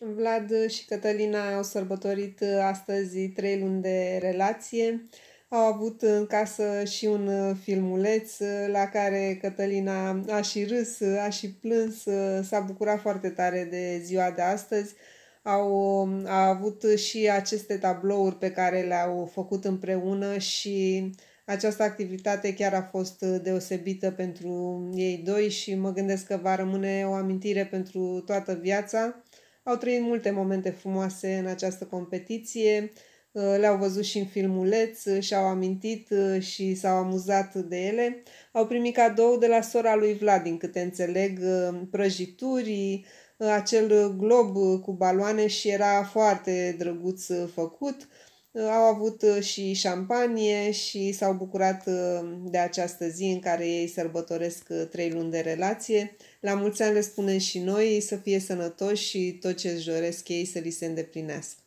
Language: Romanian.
Vlad și Cătălina au sărbătorit uh, astăzi trei luni de relație. Au avut în casă și un uh, filmuleț uh, la care Cătălina a și râs, a și plâns, s-a bucurat foarte tare de ziua de astăzi. Au, um, a avut și aceste tablouri pe care le-au făcut împreună și această activitate chiar a fost deosebită pentru ei doi și mă gândesc că va rămâne o amintire pentru toată viața. Au trăit multe momente frumoase în această competiție, uh, le-au văzut și în filmuleț, uh, și-au amintit uh, și s-au amuzat de ele. Au primit cadou de la sora lui Vlad, din câte înțeleg, prăjituri, acel glob cu baloane și era foarte drăguț făcut. Uh, au avut uh, și șampanie și s-au bucurat uh, de această zi în care ei sărbătoresc trei luni de relație. La mulți ani le spunem și noi să fie sănătoși și tot ce își doresc ei să li se îndeplinească.